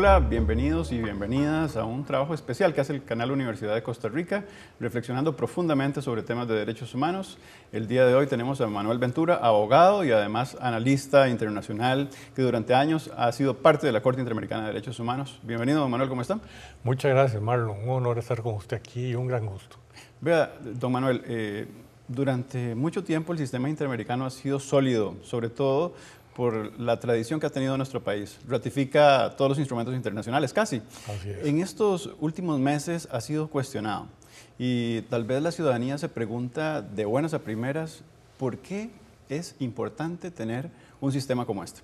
Hola, bienvenidos y bienvenidas a un trabajo especial que hace el canal Universidad de Costa Rica, reflexionando profundamente sobre temas de derechos humanos. El día de hoy tenemos a Manuel Ventura, abogado y además analista internacional que durante años ha sido parte de la Corte Interamericana de Derechos Humanos. Bienvenido, Manuel, ¿cómo están? Muchas gracias, Marlon. Un honor estar con usted aquí y un gran gusto. Vea, don Manuel, eh, durante mucho tiempo el sistema interamericano ha sido sólido, sobre todo por la tradición que ha tenido nuestro país. Ratifica todos los instrumentos internacionales, casi. En estos últimos meses ha sido cuestionado y tal vez la ciudadanía se pregunta de buenas a primeras, ¿por qué es importante tener un sistema como este?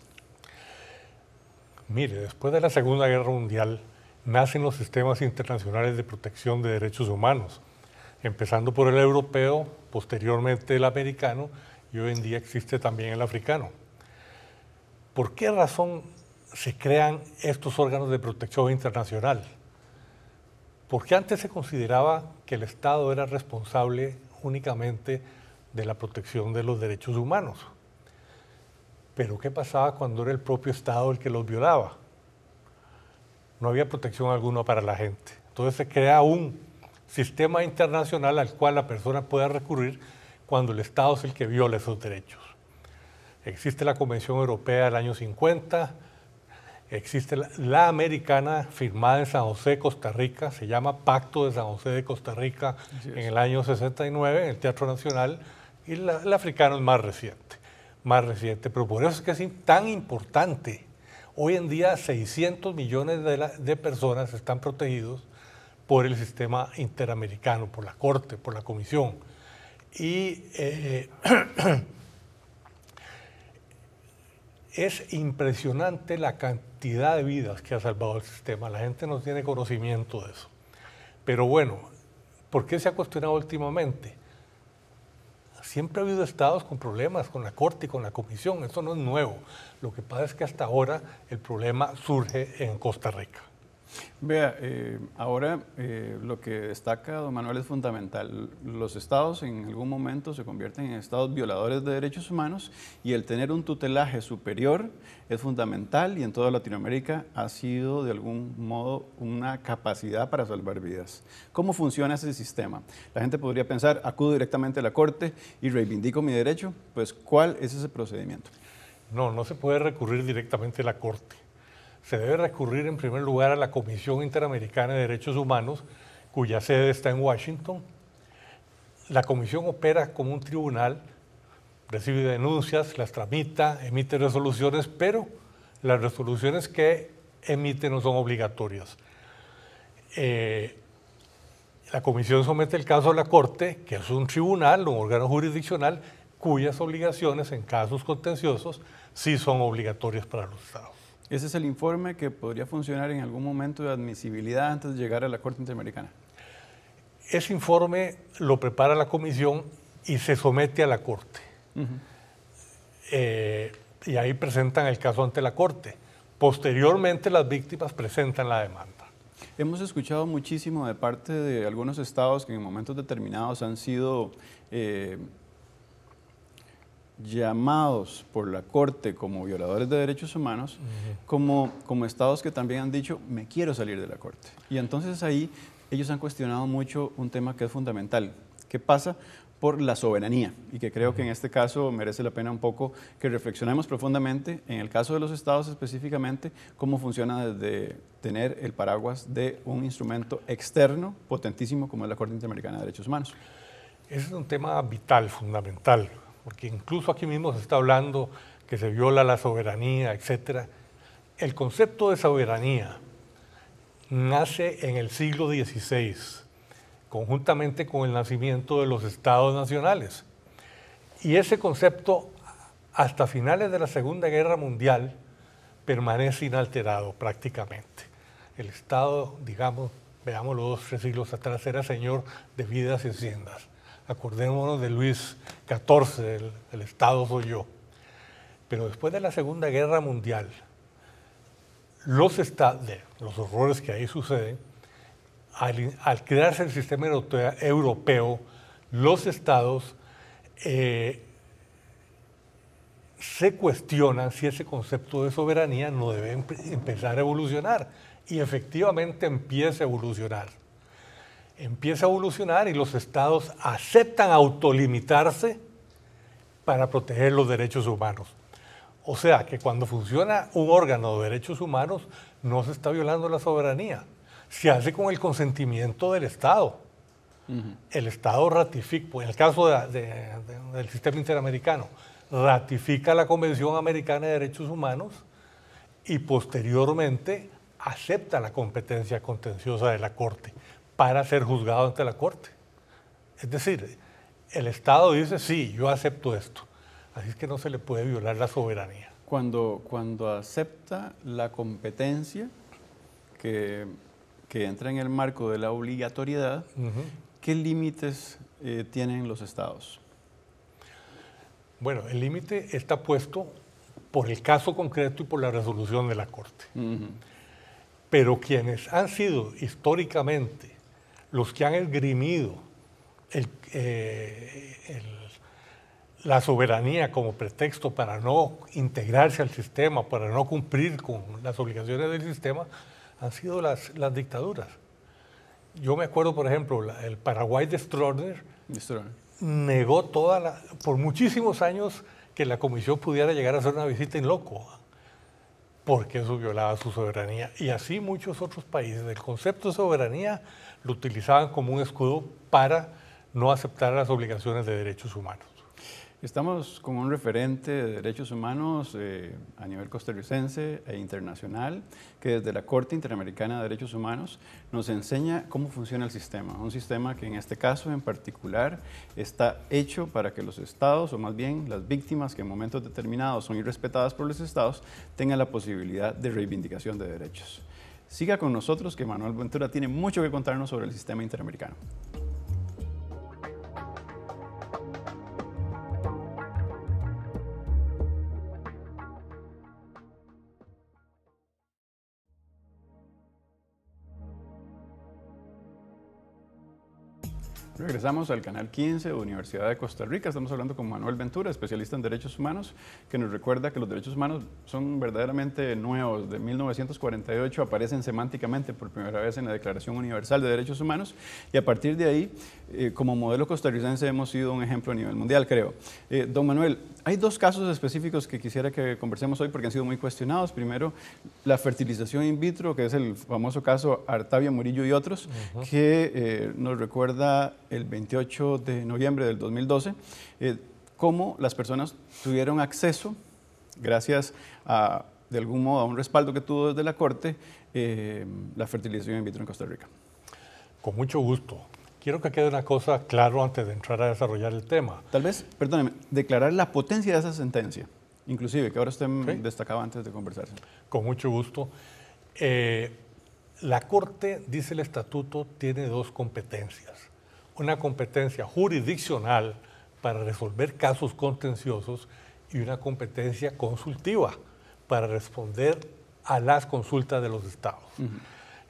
Mire, después de la Segunda Guerra Mundial nacen los sistemas internacionales de protección de derechos humanos, empezando por el europeo, posteriormente el americano y hoy en día existe también el africano. ¿Por qué razón se crean estos órganos de protección internacional? Porque antes se consideraba que el Estado era responsable únicamente de la protección de los derechos humanos. Pero ¿qué pasaba cuando era el propio Estado el que los violaba? No había protección alguna para la gente. Entonces se crea un sistema internacional al cual la persona pueda recurrir cuando el Estado es el que viola esos derechos. Existe la Convención Europea del año 50, existe la, americana firmada en San José, Costa Rica, se llama Pacto de San José de Costa Rica en el año 69 en el Teatro Nacional y el africano es más reciente, más reciente, pero por eso es que es tan importante. Hoy en día 600 millones de, personas están protegidos por el sistema interamericano, por la Corte, por la Comisión. Y eh, eh, es impresionante la cantidad de vidas que ha salvado el sistema. La gente no tiene conocimiento de eso. Pero bueno, ¿por qué se ha cuestionado últimamente? Siempre ha habido estados con problemas con la Corte y con la Comisión. Eso no es nuevo. Lo que pasa es que hasta ahora el problema surge en Costa Rica. Vea, eh, ahora eh, lo que destaca don Manuel es fundamental. Los estados en algún momento se convierten en estados violadores de derechos humanos y el tener un tutelaje superior es fundamental y en toda Latinoamérica ha sido de algún modo una capacidad para salvar vidas. ¿Cómo funciona ese sistema? La gente podría pensar, acudo directamente a la corte y reivindico mi derecho. Pues, ¿cuál es ese procedimiento? No, no se puede recurrir directamente a la corte se debe recurrir en primer lugar a la Comisión Interamericana de Derechos Humanos, cuya sede está en Washington. La comisión opera como un tribunal, recibe denuncias, las tramita, emite resoluciones, pero las resoluciones que emite no son obligatorias. Eh, la comisión somete el caso a la Corte, que es un tribunal, un órgano jurisdiccional, cuyas obligaciones en casos contenciosos sí son obligatorias para los estados. Ese es el informe que podría funcionar en algún momento de admisibilidad antes de llegar a la Corte Interamericana. Ese informe lo prepara la Comisión y se somete a la Corte. Eh, y ahí presentan el caso ante la Corte. Posteriormente las víctimas presentan la demanda. Hemos escuchado muchísimo de parte de algunos estados que en momentos determinados han sido... Eh, llamados por la Corte como violadores de derechos humanos, como, estados que también han dicho, me quiero salir de la Corte. Y entonces ahí ellos han cuestionado mucho un tema que es fundamental. que pasa? por la soberanía y que creo que en este caso merece la pena un poco que reflexionemos profundamente en el caso de los estados específicamente cómo funciona desde tener el paraguas de un instrumento externo potentísimo como es la Corte Interamericana de Derechos Humanos. es un tema vital, fundamental porque incluso aquí mismo se está hablando que se viola la soberanía, etc. El concepto de soberanía nace en el siglo XVI, conjuntamente con el nacimiento de los estados nacionales. Y ese concepto, hasta finales de la Segunda Guerra Mundial, permanece inalterado prácticamente. El Estado, digamos, veamos los dos, tres siglos atrás, era señor de vidas y haciendas Acordémonos de Luis XIV, el, Estado soy yo. Pero después de la Segunda Guerra Mundial, los, estados, los horrores que ahí suceden, al, crearse el sistema europeo, los estados eh, se cuestionan si ese concepto de soberanía no debe empezar a evolucionar. Y efectivamente empieza a evolucionar empieza a evolucionar y los estados aceptan autolimitarse para proteger los derechos humanos. O sea que cuando funciona un órgano de derechos humanos no se está violando la soberanía, se hace con el consentimiento del Estado. El Estado ratifica, pues, en el caso del sistema interamericano, ratifica la Convención Americana de Derechos Humanos y posteriormente acepta la competencia contenciosa de la Corte para ser juzgado ante la corte. Es decir, el Estado dice, sí, yo acepto esto. Así es que no se le puede violar la soberanía. Cuando, cuando acepta la competencia que, entra en el marco de la obligatoriedad, ¿qué límites eh, tienen los estados? Bueno, el límite está puesto por el caso concreto y por la resolución de la Corte. Pero quienes han sido históricamente los que han esgrimido eh, la soberanía como pretexto para no integrarse al sistema, para no cumplir con las obligaciones del sistema, han sido las, dictaduras. Yo me acuerdo, por ejemplo, el Paraguay de Stroessner negó toda la, por muchísimos años que la comisión pudiera llegar a hacer una visita en loco porque eso violaba su soberanía. Y así muchos otros países. del concepto de soberanía lo utilizaban como un escudo para no aceptar las obligaciones de derechos humanos. Estamos con un referente de derechos humanos eh, a nivel costarricense e internacional que desde la Corte Interamericana de Derechos Humanos nos enseña cómo funciona el sistema. Un sistema que en este caso en particular está hecho para que los estados, o más bien las víctimas que en momentos determinados son irrespetadas por los estados, tengan la posibilidad de reivindicación de derechos. Siga con nosotros que Manuel Ventura tiene mucho que contarnos sobre el sistema interamericano. Regresamos al canal 15 de Universidad de Costa Rica. Estamos hablando con Manuel Ventura, especialista en derechos humanos, que nos recuerda que los derechos humanos son verdaderamente nuevos. De 1948 aparecen semánticamente por primera vez en la Declaración Universal de Derechos Humanos y a partir de ahí, eh, como modelo costarricense, hemos sido un ejemplo a nivel mundial, creo. Eh, don Manuel, hay dos casos específicos que quisiera que conversemos hoy porque han sido muy cuestionados. Primero, la fertilización in vitro, que es el famoso caso Artavia Murillo y otros, que eh, nos recuerda el 28 de noviembre del 2012, eh, cómo las personas tuvieron acceso, gracias a, de algún modo, a un respaldo que tuvo desde la Corte, eh, la fertilización in vitro en Costa Rica. Con mucho gusto. Quiero que quede una cosa claro antes de entrar a desarrollar el tema. Tal vez, perdóneme, declarar la potencia de esa sentencia, inclusive, que ahora usted ¿Sí? destacaba antes de conversarse. Con mucho gusto. Eh, la Corte, dice el estatuto, tiene dos competencias una competencia jurisdiccional para resolver casos contenciosos y una competencia consultiva para responder a las consultas de los estados.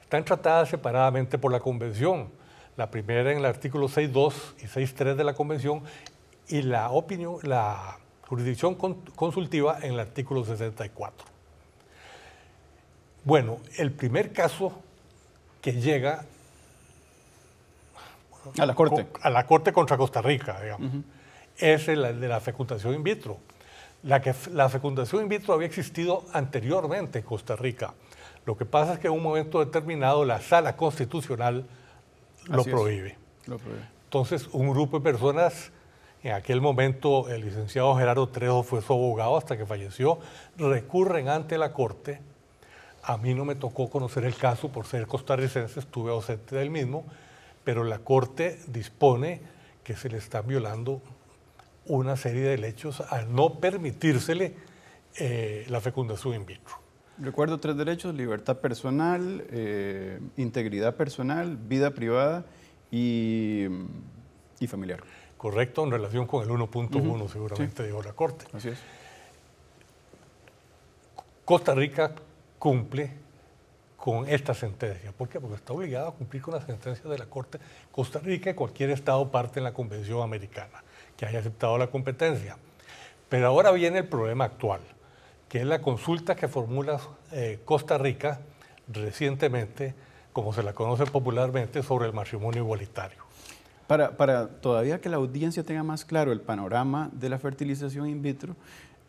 Están tratadas separadamente por la Convención, la primera en el artículo 6.2 y 6.3 de la Convención y la, opinión, la jurisdicción consultiva en el artículo 64. Bueno, el primer caso que llega a la Corte. A la Corte contra Costa Rica, Es el, de la fecundación in vitro. La, que, la fecundación in vitro había existido anteriormente en Costa Rica. Lo que pasa es que en un momento determinado la sala constitucional lo prohíbe. lo prohíbe. Entonces, un grupo de personas, en aquel momento el licenciado Gerardo Trejo fue su abogado hasta que falleció, recurren ante la Corte. A mí no me tocó conocer el caso por ser costarricense, estuve ausente del mismo pero la Corte dispone que se le están violando una serie de derechos al no permitírsele eh, la fecundación in vitro. Recuerdo tres derechos, libertad personal, eh, integridad personal, vida privada y, familiar. Correcto, en relación con el 1.1 seguramente de la Corte. Así es. Costa Rica cumple con esta sentencia. ¿Por qué? Porque está obligado a cumplir con la sentencia de la Corte Costa Rica y cualquier Estado parte en la Convención Americana que haya aceptado la competencia. Pero ahora viene el problema actual, que es la consulta que formula eh, Costa Rica recientemente, como se la conoce popularmente, sobre el matrimonio igualitario. Para, para, todavía que la audiencia tenga más claro el panorama de la fertilización in vitro,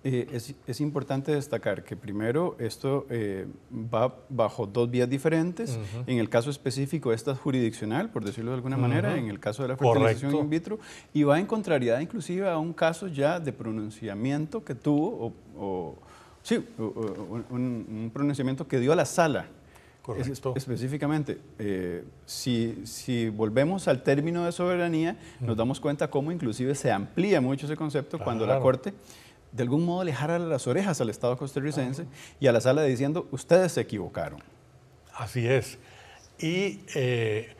eh, es, importante destacar que primero esto eh, va bajo dos vías diferentes. En el caso específico, esta es jurisdiccional, por decirlo de alguna manera, en el caso de la fertilización in vitro, y va en contrariedad inclusive a un caso ya de pronunciamiento que tuvo, o, sí, un, pronunciamiento que dio a la sala. Correcto. específicamente, eh, si, si, volvemos al término de soberanía, nos damos cuenta cómo inclusive se amplía mucho ese concepto cuando la Corte de algún modo alejar a las orejas al Estado costarricense y a la sala diciendo, ustedes se equivocaron. Así es. Y eh,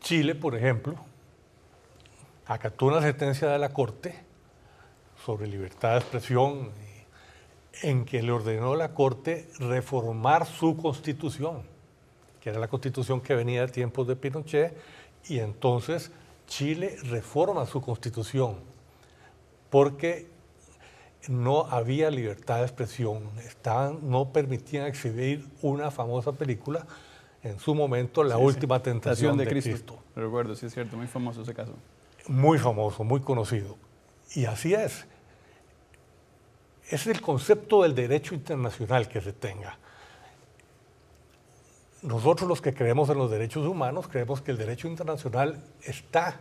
Chile, por ejemplo, acató una sentencia de la Corte sobre libertad de expresión en que le ordenó a la Corte reformar su constitución, que era la constitución que venía de tiempos de Pinochet, y entonces Chile reforma su constitución porque no había libertad de expresión, no permitían exhibir una famosa película, en su momento La Última Tentación de, Cristo. Cristo. Recuerdo, sí es cierto, muy famoso ese caso. Muy famoso, muy conocido. Y así es. Es el concepto del derecho internacional que se tenga. Nosotros los que creemos en los derechos humanos creemos que el derecho internacional está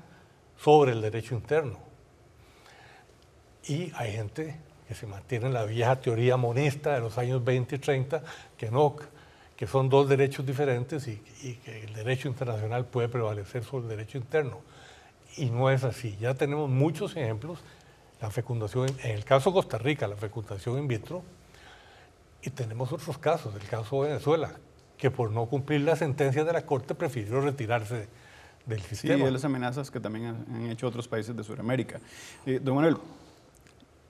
sobre el derecho interno y hay gente que se mantiene en la vieja teoría monista de los años 20 y 30, que no, que son dos derechos diferentes y, que el derecho internacional puede prevalecer sobre el derecho interno. Y no es así. Ya tenemos muchos ejemplos. La fecundación, en el caso de Costa Rica, la fecundación in vitro, y tenemos otros casos, el caso de Venezuela, que por no cumplir la sentencia de la Corte prefirió retirarse del sistema. Y de las amenazas que también han hecho otros países de Sudamérica. Eh, don Manuel,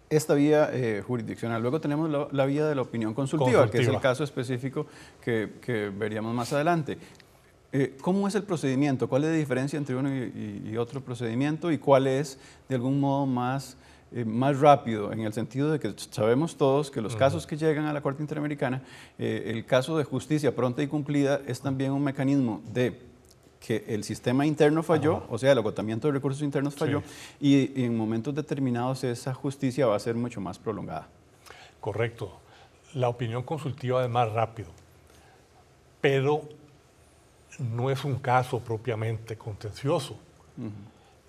esta vía eh, jurisdiccional. Luego tenemos la, vía de la opinión consultiva, que es el caso específico que, veríamos más adelante. Eh, ¿Cómo es el procedimiento? ¿Cuál es la diferencia entre uno y, otro procedimiento? ¿Y cuál es, de algún modo, más, eh, más rápido? En el sentido de que sabemos todos que los casos que llegan a la Corte Interamericana, el caso de justicia pronta y cumplida es también un mecanismo de que el sistema interno falló, o sea, el agotamiento de recursos internos falló, y, en momentos determinados esa justicia va a ser mucho más prolongada. Correcto. La opinión consultiva es más rápido, pero no es un caso propiamente contencioso,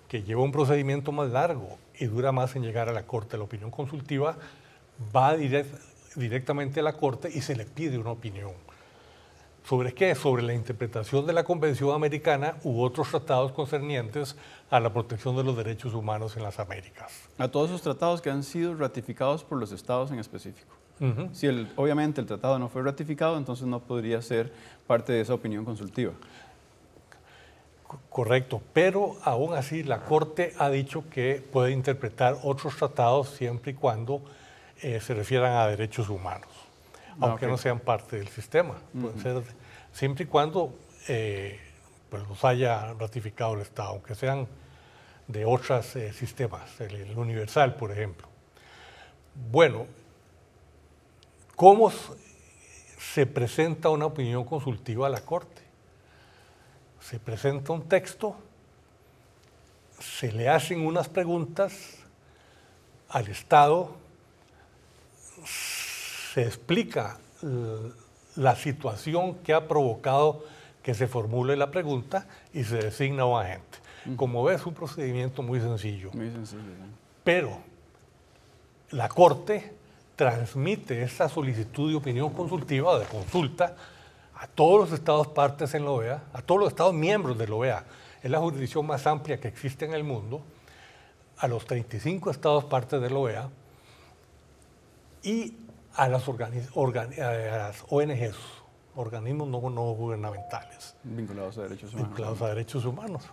que lleva un procedimiento más largo y dura más en llegar a la corte. La opinión consultiva va directamente a la corte y se le pide una opinión. ¿Sobre qué? Sobre la interpretación de la Convención Americana u otros tratados concernientes a la protección de los derechos humanos en las Américas. A todos esos tratados que han sido ratificados por los estados en específico. Si el, obviamente el tratado no fue ratificado, entonces no podría ser parte de esa opinión consultiva. Correcto, pero aún así la Corte ha dicho que puede interpretar otros tratados siempre y cuando eh, se refieran a derechos humanos aunque no sean parte del sistema. siempre y cuando eh, pues los haya ratificado el Estado, aunque sean de otros eh, sistemas, el, universal, por ejemplo. Bueno, ¿cómo se presenta una opinión consultiva a la Corte? Se presenta un texto, se le hacen unas preguntas al Estado, se explica eh, la situación que ha provocado que se formule la pregunta y se designa un agente. Como ves, un procedimiento muy sencillo. Muy sencillo. Pero la Corte transmite esa solicitud de opinión consultiva, de consulta, a todos los estados partes en la OEA, a todos los estados miembros de la OEA. Es la jurisdicción más amplia que existe en el mundo, a los 35 estados partes de la OEA, y a las, ONGs, organismos no, gubernamentales. Vinculados a derechos humanos. Vinculados a derechos humanos.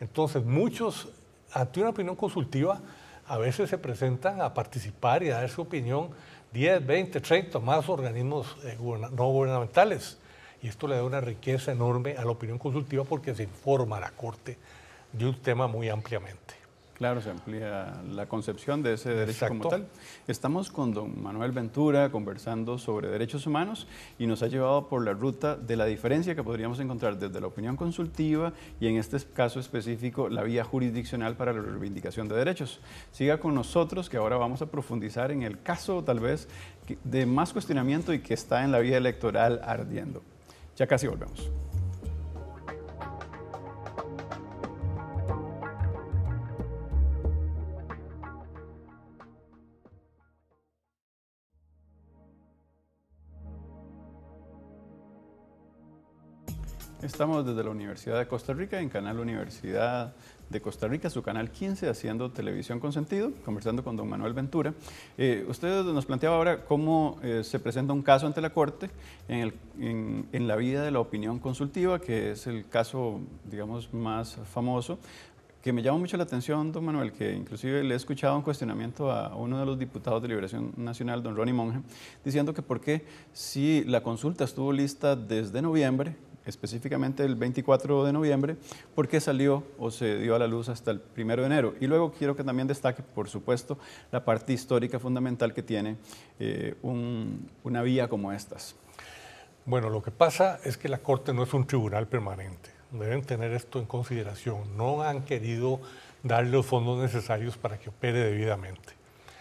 Entonces, muchos, ante una opinión consultiva, a veces se presentan a participar y a dar su opinión 10, 20, 30 más organismos eh, no gubernamentales. Y esto le da una riqueza enorme a la opinión consultiva porque se informa a la Corte de un tema muy ampliamente. Claro, se amplía la concepción de ese derecho como tal. Estamos con don Manuel Ventura conversando sobre derechos humanos y nos ha llevado por la ruta de la diferencia que podríamos encontrar desde la opinión consultiva y en este caso específico la vía jurisdiccional para la reivindicación de derechos. Siga con nosotros que ahora vamos a profundizar en el caso tal vez de más cuestionamiento y que está en la vía electoral ardiendo. Ya casi volvemos. Estamos desde la Universidad de Costa Rica, en Canal Universidad de Costa Rica, su canal 15, haciendo televisión con sentido, conversando con don Manuel Ventura. Eh, usted nos planteaba ahora cómo eh, se presenta un caso ante la Corte en, la vida de la opinión consultiva, que es el caso, digamos, más famoso, que me llama mucho la atención, don Manuel, que inclusive le he escuchado un cuestionamiento a uno de los diputados de Liberación Nacional, don Ronnie Monge, diciendo que por qué si la consulta estuvo lista desde noviembre, específicamente el 24 de noviembre, porque salió o se dio a la luz hasta el 1 de enero. Y luego quiero que también destaque, por supuesto, la parte histórica fundamental que tiene eh, una vía como estas. Bueno, lo que pasa es que la Corte no es un tribunal permanente. Deben tener esto en consideración. No han querido darle los fondos necesarios para que opere debidamente.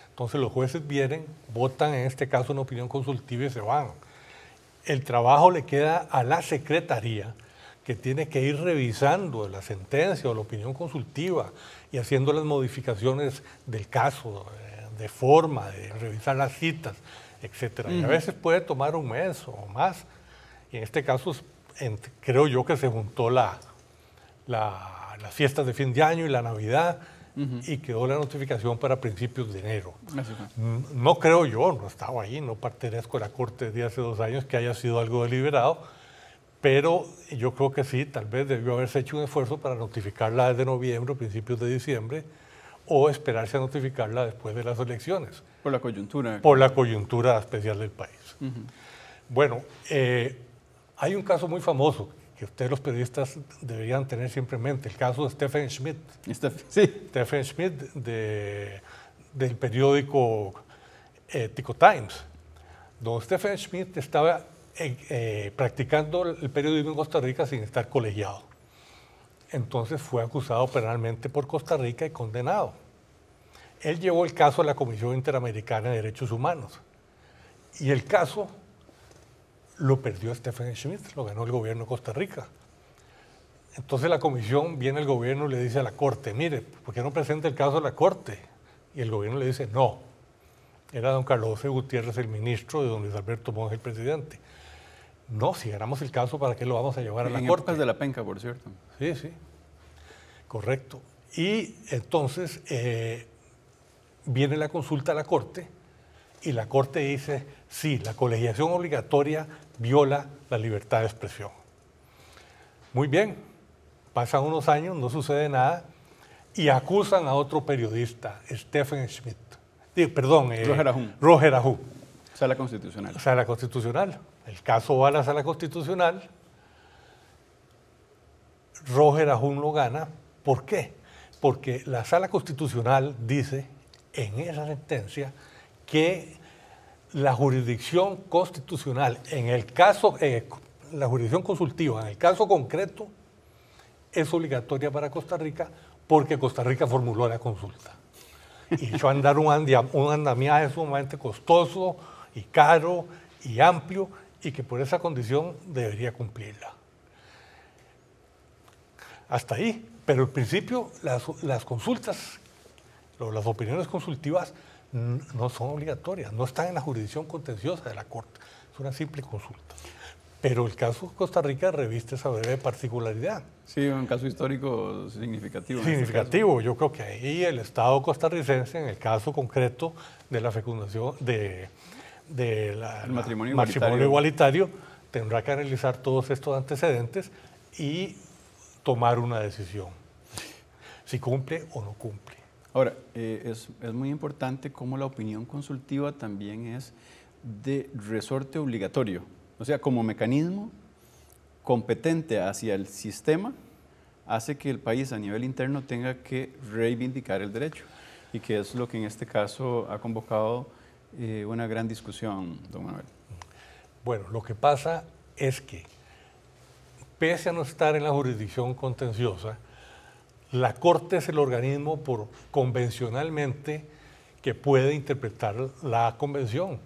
Entonces los jueces vienen, votan en este caso una opinión consultiva y se van el trabajo le queda a la Secretaría, que tiene que ir revisando la sentencia o la opinión consultiva y haciendo las modificaciones del caso, eh, de forma, de revisar las citas, etc. Y a veces puede tomar un mes o más. Y en este caso, creo yo que se juntó la, las fiestas de fin de año y la Navidad y quedó la notificación para principios de enero. Mm, no creo yo, no estaba ahí, no pertenezco a la Corte de hace dos años, que haya sido algo deliberado, pero yo creo que sí, tal vez debió haberse hecho un esfuerzo para notificarla desde noviembre, principios de diciembre, o esperarse a notificarla después de las elecciones. Por la coyuntura. Por la coyuntura especial del país. Bueno, eh, hay un caso muy famoso que ustedes los periodistas deberían tener siempre en mente, el caso de Stephen Schmidt. Este, sí. Stephen Schmidt del periódico eh, Tico Times, donde Stephen Schmidt estaba eh, eh, practicando el periodismo en Costa Rica sin estar colegiado. Entonces fue acusado penalmente por Costa Rica y condenado. Él llevó el caso a la Comisión Interamericana de Derechos Humanos. Y el caso lo perdió Stephen Schmidt, lo ganó el gobierno de Costa Rica. Entonces la comisión viene el gobierno y le dice a la corte, mire, ¿por qué no presenta el caso a la corte? Y el gobierno le dice, no. Era don Carlos Gutiérrez el ministro y don Luis Alberto Monge el presidente. No, si ganamos el caso, ¿para qué lo vamos a llevar a la en corte? de la penca, por cierto. Sí, sí. Correcto. Y entonces eh, viene la consulta a la corte y la corte dice, sí, la colegiación obligatoria viola la libertad de expresión. Muy bien, pasan unos años, no sucede nada, y acusan a otro periodista, Stephen Schmidt, perdón, eh, Roger, Ahu. Sala Constitucional. Sala Constitucional. El caso va a la Sala Constitucional. Roger Ahu lo gana. ¿Por qué? Porque la Sala Constitucional dice en esa sentencia que la jurisdicción constitucional, en el caso, eh, la jurisdicción consultiva, en el caso concreto, es obligatoria para Costa Rica porque Costa Rica formuló la consulta. Y yo a andar un, andamiaje sumamente costoso y caro y amplio y que por esa condición debería cumplirla. Hasta ahí. Pero en principio las, las consultas, las opiniones consultivas no son obligatorias, no están en la jurisdicción contenciosa de la Corte, es una simple consulta. Pero el caso Costa Rica reviste esa breve particularidad. Sí, un caso histórico significativo. Significativo, yo creo que ahí el Estado costarricense, en el caso concreto de la fecundación, de, matrimonio, igualitario. matrimonio igualitario, tendrá que analizar todos estos antecedentes y tomar una decisión, si cumple o no cumple. Ahora, eh, es, muy importante cómo la opinión consultiva también es de resorte obligatorio, o sea, como mecanismo competente hacia el sistema, hace que el país a nivel interno tenga que reivindicar el derecho, y que es lo que en este caso ha convocado eh, una gran discusión, don Manuel. Bueno, lo que pasa es que, pese a no estar en la jurisdicción contenciosa, la Corte es el organismo por, convencionalmente que puede interpretar la Convención.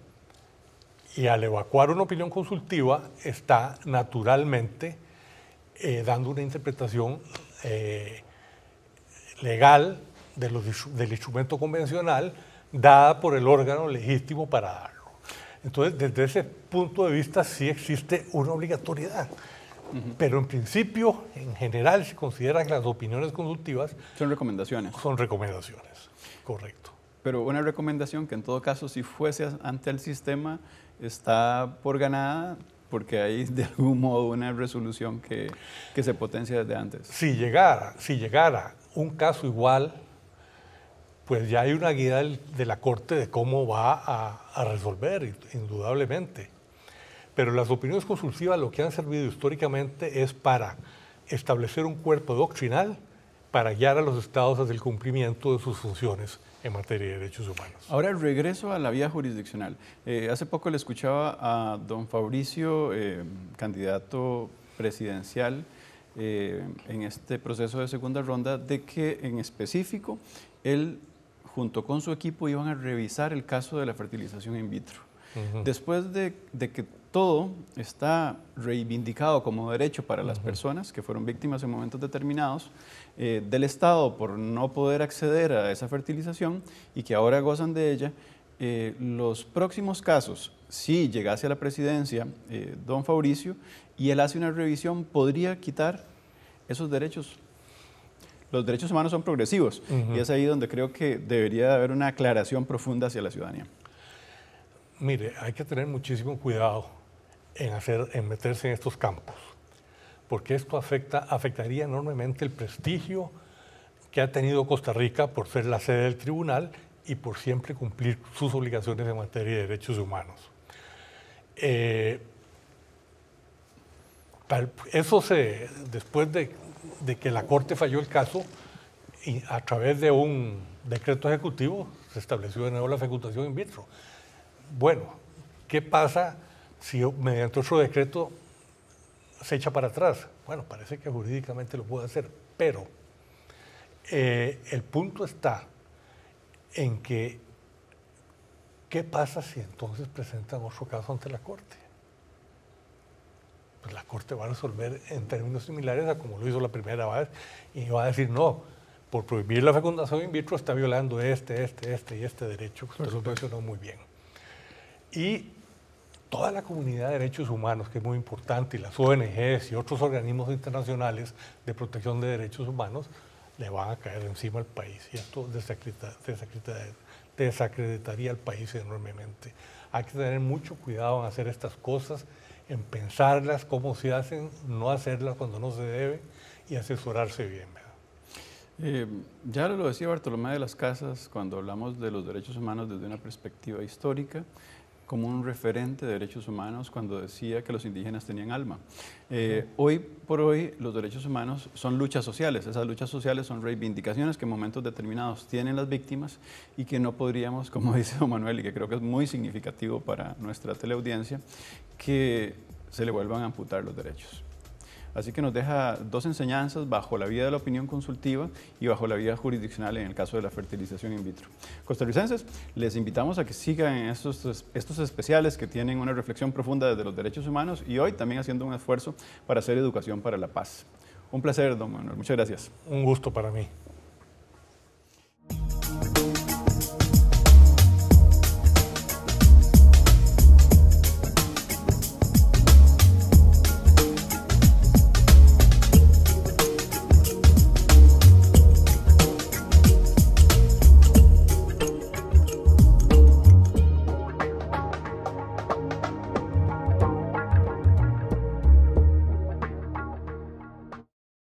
Y al evacuar una opinión consultiva está naturalmente eh, dando una interpretación eh, legal del instrumento convencional dada por el órgano legítimo para darlo. Entonces, desde ese punto de vista sí existe una obligatoriedad pero en principio, en general, se consideran las opiniones consultivas... Son recomendaciones. Son recomendaciones, correcto. Pero una recomendación que en todo caso, si fuese ante el sistema, está por ganada porque hay de algún modo una resolución que, se potencia desde antes. Si llegara, si llegara un caso igual, pues ya hay una guía de la Corte de cómo va a resolver, indudablemente. Pero las opiniones consultivas lo que han servido históricamente es para establecer un cuerpo doctrinal para guiar a los estados hacia el cumplimiento de sus funciones en materia de derechos humanos. Ahora regreso a la vía jurisdiccional. Eh, hace poco le escuchaba a don Fabricio, eh, candidato presidencial eh, en este proceso de segunda ronda, de que en específico él junto con su equipo iban a revisar el caso de la fertilización in vitro. Después de, que todo está reivindicado como derecho para las personas que fueron víctimas en momentos determinados eh, del Estado por no poder acceder a esa fertilización y que ahora gozan de ella, eh, los próximos casos, si llegase a la presidencia eh, don Fabricio y él hace una revisión, podría quitar esos derechos los derechos humanos son progresivos y es ahí donde creo que debería haber una aclaración profunda hacia la ciudadanía. Mire, hay que tener muchísimo cuidado en, meterse en estos campos, porque esto afectaría enormemente el prestigio que ha tenido Costa Rica por ser la sede del tribunal y por siempre cumplir sus obligaciones en materia de derechos humanos. Eh, eso se, después de, que la Corte falló el caso, y a través de un decreto ejecutivo se estableció de nuevo la facultación in vitro bueno, ¿qué pasa si mediante otro decreto se echa para atrás? Bueno, parece que jurídicamente lo puede hacer, pero eh, el punto está en que, ¿qué pasa si entonces presentan otro caso ante la Corte? Pues la Corte va a resolver en términos similares a como lo hizo la primera vez y va a decir, no, por prohibir la fecundación in vitro está violando este, este, este y este derecho que usted lo muy bien. Y toda la comunidad de derechos humanos, que es muy importante, y las ONGs y otros organismos internacionales de protección de derechos humanos, le van a caer encima al país. Y esto desacreditaría al país enormemente. Hay que tener mucho cuidado en hacer estas cosas, en pensarlas, cómo se hacen, no hacerlas cuando no se debe y asesorarse bien. Eh, ya lo decía Bartolomé de las Casas cuando hablamos de los derechos humanos desde una perspectiva histórica como un referente de derechos humanos cuando decía que los indígenas tenían alma. Eh, hoy por hoy los derechos humanos son luchas sociales, esas luchas sociales son reivindicaciones que en momentos determinados tienen las víctimas y que no podríamos, como dice don Manuel, y que creo que es muy significativo para nuestra teleaudiencia, que se le vuelvan a amputar los derechos. Así que nos deja dos enseñanzas bajo la vía de la opinión consultiva y bajo la vía jurisdiccional en el caso de la fertilización in vitro. Costarricenses, les invitamos a que sigan estos, estos especiales que tienen una reflexión profunda desde los derechos humanos y hoy también haciendo un esfuerzo para hacer educación para la paz. Un placer, don Manuel. Muchas gracias. Un gusto para mí.